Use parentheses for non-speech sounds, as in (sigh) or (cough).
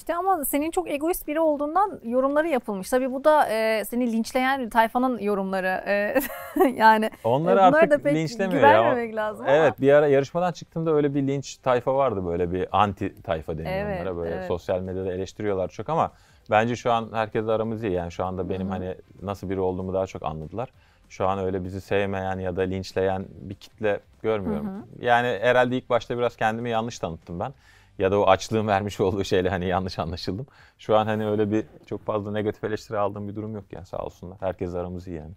İşte ama senin çok egoist biri olduğundan yorumları yapılmış. Tabii bu da e, seni linçleyen tayfanın yorumları. E, (laughs) yani e, onları artık da pek linçlemiyor ya. lazım. Evet ama. bir ara yarışmadan çıktığımda öyle bir linç tayfa vardı böyle bir anti tayfa deniyor evet, onlara böyle evet. sosyal medyada eleştiriyorlar çok ama bence şu an herkes aramız iyi. Yani şu anda benim Hı-hı. hani nasıl biri olduğumu daha çok anladılar. Şu an öyle bizi sevmeyen ya da linçleyen bir kitle görmüyorum. Hı-hı. Yani herhalde ilk başta biraz kendimi yanlış tanıttım ben ya da o açlığın vermiş olduğu şeyle hani yanlış anlaşıldım. Şu an hani öyle bir çok fazla negatif eleştiri aldığım bir durum yok yani sağ olsunlar. Herkes aramız iyi yani.